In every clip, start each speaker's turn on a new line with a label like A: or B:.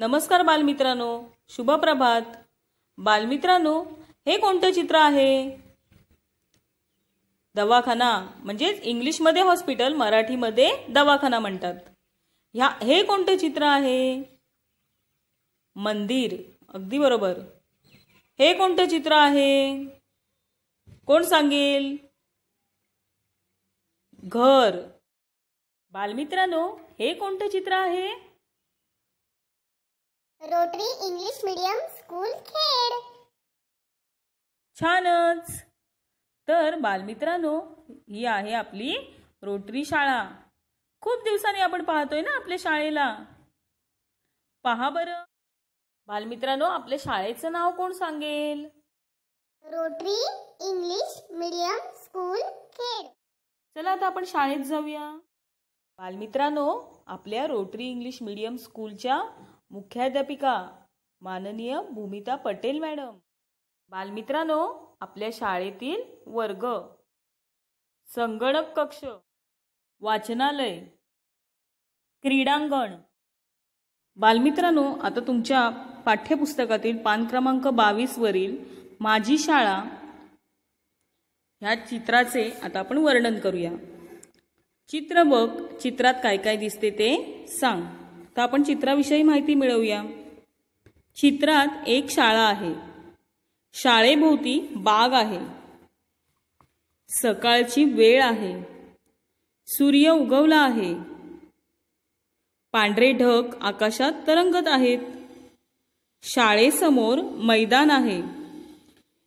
A: नमस्कार बालमित्रांनो शुभप्रभात बालमित्रांनो हे कोणतं चित्र आहे दवाखाना म्हणजेच इंग्लिशमध्ये हॉस्पिटल मराठीमध्ये दवाखाना म्हणतात ह्या हे कोणतं चित्र आहे मंदिर अगदी बरोबर हे कोणतं चित्र आहे कोण सांगेल घर बालमित्रांनो हे कोणतं चित्र आहे Rotary English medium school Khed छानच तर बालमित्रांनो ही आहे आपली रोटरी शाळा खूप दिवसांनी आपण पाहतोय ना आपल्या शाळेला पहा बर बालमित्रांनो आपल्या शाळेचं नाव कोण सांगेल Rotary English medium school Khed चला आता आपण शाळेत जाऊया बालमित्रांनो आपल्या रोटरी इंग्लिश मीडियम स्कूलच्या मुख्याध्यापिका माननीय भूमिता पटेल मॅडम बालमित्रांनो आपल्या शाळेतील वर्ग संगणक कक्ष वाचनालय क्रीडांगण बालमित्रांनो आता तुमच्या पाठ्यपुस्तकातील पान क्रमांक वरील माझी शाळा ह्या चित्राचे आता आपण वर्णन करूया चित्र बघ चित्रात काय काय दिसते ते सांग तर आपण चित्राविषयी माहिती मिळवूया चित्रात एक शाळा आहे शाळेभोवती बाग आहे सकाळची वेळ आहे सूर्य उगवला आहे पांढरे ढग आकाशात तरंगत आहेत शाळेसमोर मैदान आहे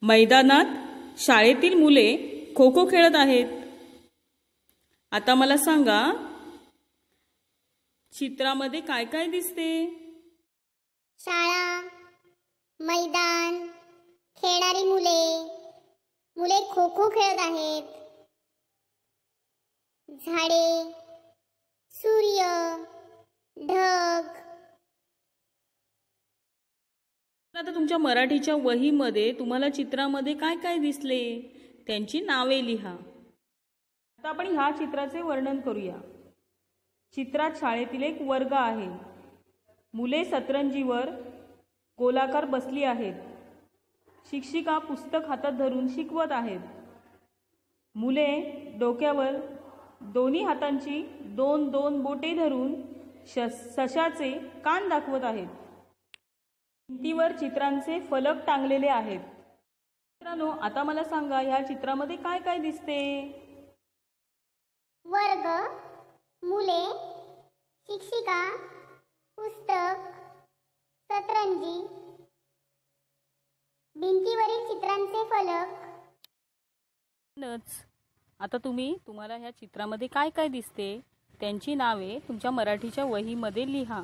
A: मैदानात शाळेतील मुले खो खो खेळत आहेत आता मला सांगा चित्रामध्ये काय काय दिसते शाळा मैदान खेळणारी मुले मुले खो खो खेळत आहेत झाडे सूर्य ढग आता तुमच्या मराठीच्या वहीमध्ये तुम्हाला चित्रामध्ये काय काय दिसले त्यांची नावे लिहा आता आपण ह्या चित्राचे वर्णन करूया चित्रात शाळेतील एक वर्ग आहे मुले सतरंजीवर गोलाकार बसली आहेत शिक्षिका पुस्तक हातात धरून शिकवत आहेत मुले डोक्यावर दोन्ही हातांची दोन दोन बोटे धरून श सशाचे कान दाखवत आहेत भिंतीवर चित्रांचे फलक टांगलेले आहेत मित्रांनो आता मला सांगा ह्या चित्रामध्ये काय काय दिसते वर्ग मुले शिक्षिका पुस्तक सतरंजी भिंतीवरील चित्रांचे फलक आता तुम्ही तुम्हाला ह्या चित्रामध्ये काय काय दिसते त्यांची नावे तुमच्या मराठीच्या वहीमध्ये लिहा